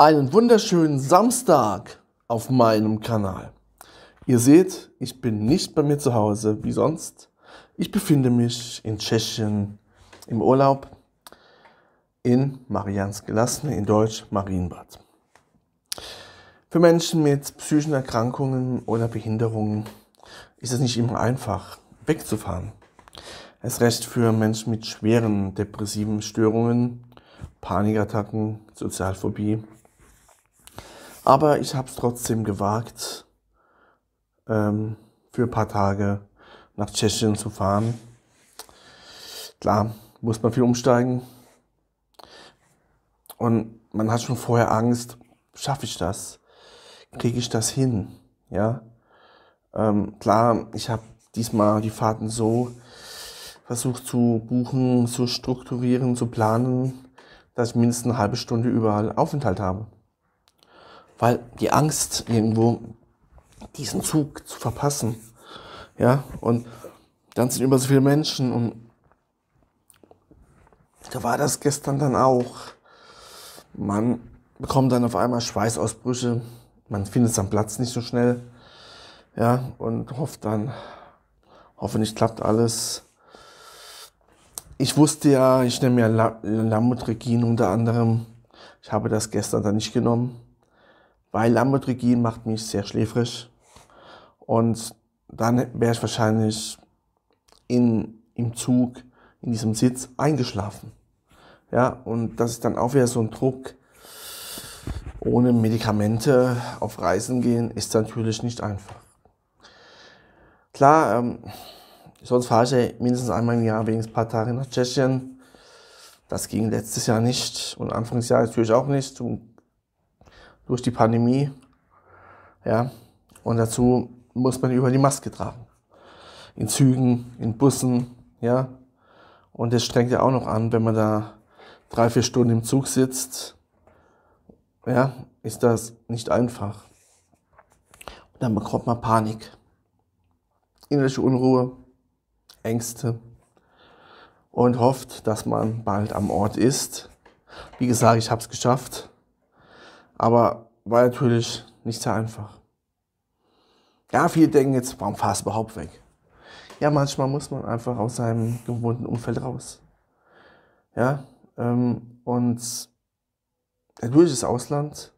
Einen wunderschönen Samstag auf meinem Kanal. Ihr seht, ich bin nicht bei mir zu Hause wie sonst. Ich befinde mich in Tschechien im Urlaub in Marians Gelassene, in Deutsch Marienbad. Für Menschen mit psychischen Erkrankungen oder Behinderungen ist es nicht immer einfach, wegzufahren. Es recht für Menschen mit schweren depressiven Störungen, Panikattacken, Sozialphobie aber ich habe es trotzdem gewagt, ähm, für ein paar Tage nach Tschechien zu fahren. Klar, muss man viel umsteigen. Und man hat schon vorher Angst, schaffe ich das? Kriege ich das hin? Ja. Ähm, klar, ich habe diesmal die Fahrten so versucht zu buchen, zu strukturieren, zu planen, dass ich mindestens eine halbe Stunde überall Aufenthalt habe weil die Angst irgendwo diesen Zug zu verpassen, ja, und dann sind über so viele Menschen und da war das gestern dann auch. Man bekommt dann auf einmal Schweißausbrüche, man findet seinen Platz nicht so schnell, ja, und hofft dann, hoffentlich klappt alles. Ich wusste ja, ich nehme ja Lamotregin unter anderem. Ich habe das gestern dann nicht genommen weil Lamotrigin macht mich sehr schläfrig. Und dann wäre ich wahrscheinlich in, im Zug, in diesem Sitz eingeschlafen. Ja, und das ist dann auch wieder so ein Druck. Ohne Medikamente auf Reisen gehen ist natürlich nicht einfach. Klar, ähm, sonst fahre ich ja mindestens einmal im Jahr wenigstens ein paar Tage nach Tschechien. Das ging letztes Jahr nicht und Anfangsjahr natürlich auch nicht. Und durch die Pandemie. Ja? Und dazu muss man über die Maske tragen. In Zügen, in Bussen. Ja? Und das strengt ja auch noch an, wenn man da drei, vier Stunden im Zug sitzt. Ja, ist das nicht einfach. Und dann bekommt man Panik, innerliche Unruhe, Ängste und hofft, dass man bald am Ort ist. Wie gesagt, ich habe es geschafft. Aber war natürlich nicht sehr einfach. Ja, viele denken jetzt, warum fahrst du überhaupt weg? Ja, manchmal muss man einfach aus seinem gewohnten Umfeld raus. Ja, ähm, und natürlich ist Ausland,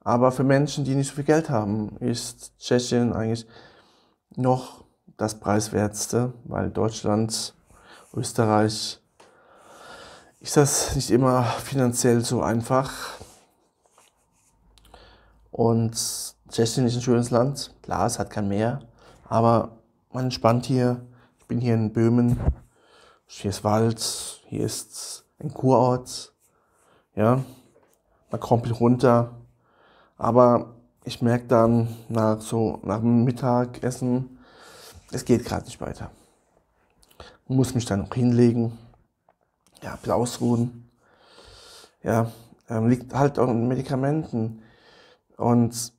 aber für Menschen, die nicht so viel Geld haben, ist Tschechien eigentlich noch das preiswertste, weil Deutschland, Österreich, ist das nicht immer finanziell so einfach. Und Tschechien ist ein schönes Land. Klar, es hat kein Meer, aber man entspannt hier. Ich bin hier in Böhmen. Hier ist Wald, hier ist ein Kurort. Ja, man kommt runter. Aber ich merke dann nach so nach dem Mittagessen, es geht gerade nicht weiter. Ich muss mich dann noch hinlegen, ja, ausruhen. Ja, ähm, liegt halt auch in Medikamenten. Und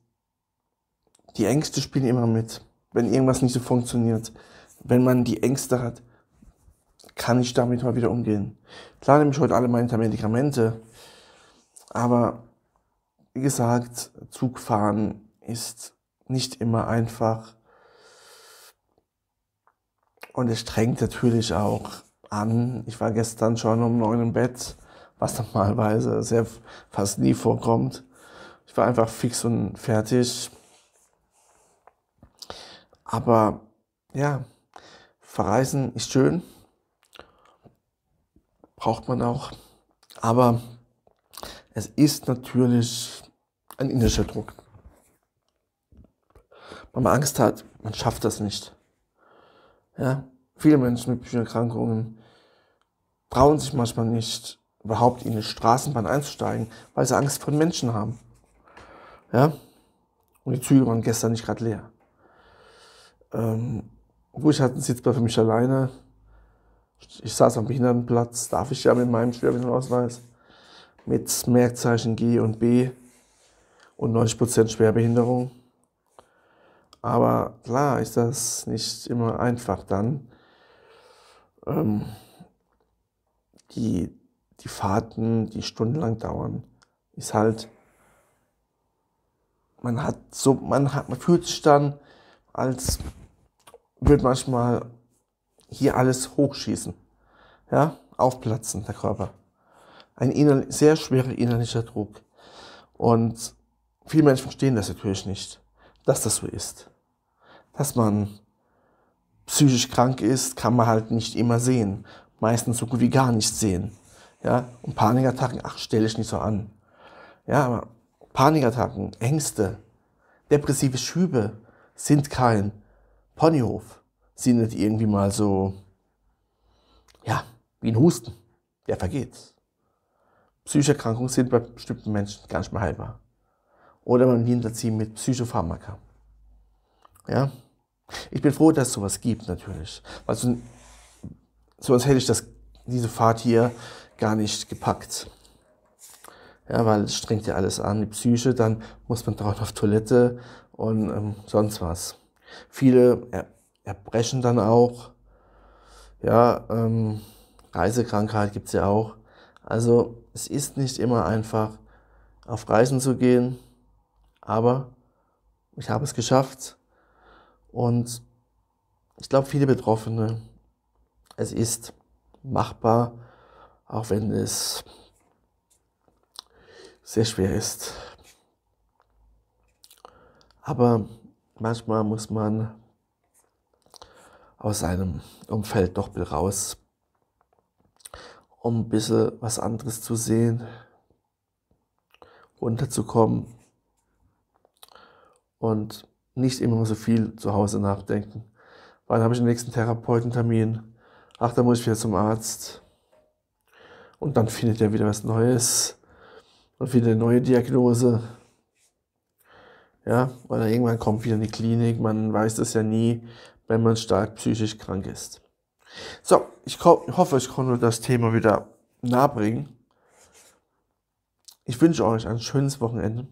die Ängste spielen immer mit. Wenn irgendwas nicht so funktioniert, wenn man die Ängste hat, kann ich damit mal wieder umgehen. Klar nehme ich heute alle meine Medikamente, aber wie gesagt, Zugfahren ist nicht immer einfach und es strengt natürlich auch an. Ich war gestern schon um neun im Bett, was normalerweise sehr fast nie vorkommt. Ich war einfach fix und fertig. Aber ja, verreisen ist schön. Braucht man auch. Aber es ist natürlich ein innerer Druck. Wenn man Angst hat, man schafft das nicht. Ja, viele Menschen mit Psychoerkrankungen trauen sich manchmal nicht, überhaupt in die Straßenbahn einzusteigen, weil sie Angst vor Menschen haben. Ja? Und die Züge waren gestern nicht gerade leer. Ähm, wo ich hatte einen Sitzplatz für mich alleine. Ich saß am Behindertenplatz, darf ich ja mit meinem Schwerbehindertenausweis mit Merkzeichen G und B und 90% Schwerbehinderung. Aber klar ist das nicht immer einfach dann. Ähm, die, die Fahrten, die stundenlang dauern, ist halt man hat so, man hat, man fühlt sich dann, als wird manchmal hier alles hochschießen. Ja, aufplatzen, der Körper. Ein innerlich, sehr schwerer innerlicher Druck. Und viele Menschen verstehen das natürlich nicht, dass das so ist. Dass man psychisch krank ist, kann man halt nicht immer sehen. Meistens so gut wie gar nicht sehen. Ja, und Panikattacken, ach, stelle ich nicht so an. Ja, aber Panikattacken, Ängste, depressive Schübe sind kein Ponyhof. Sie Sind nicht irgendwie mal so, ja, wie ein Husten. Der vergeht. Psychische Erkrankungen sind bei bestimmten Menschen gar nicht mehr heilbar. Oder man hinterziehen mit Psychopharmaka. Ja? Ich bin froh, dass es sowas gibt, natürlich. Weil sonst, sonst hätte ich das, diese Fahrt hier gar nicht gepackt ja, weil es strengt ja alles an, die Psyche, dann muss man dauernd auf Toilette und ähm, sonst was. Viele erbrechen dann auch, ja, ähm, Reisekrankheit es ja auch. Also es ist nicht immer einfach, auf Reisen zu gehen, aber ich habe es geschafft und ich glaube, viele Betroffene, es ist machbar, auch wenn es sehr schwer ist. Aber manchmal muss man aus seinem Umfeld doch raus, um ein bisschen was anderes zu sehen, runterzukommen und nicht immer so viel zu Hause nachdenken. Wann habe ich den nächsten Therapeutentermin? Ach, da muss ich wieder zum Arzt. Und dann findet er wieder was Neues und wieder eine neue Diagnose. Ja, oder irgendwann kommt wieder eine Klinik, man weiß das ja nie, wenn man stark psychisch krank ist. So, ich hoffe, ich konnte das Thema wieder nahebringen. Ich wünsche euch ein schönes Wochenende.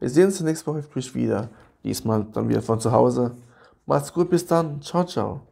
Wir sehen uns nächste Woche früh wieder. Diesmal dann wieder von zu Hause. Macht's gut, bis dann. Ciao, ciao.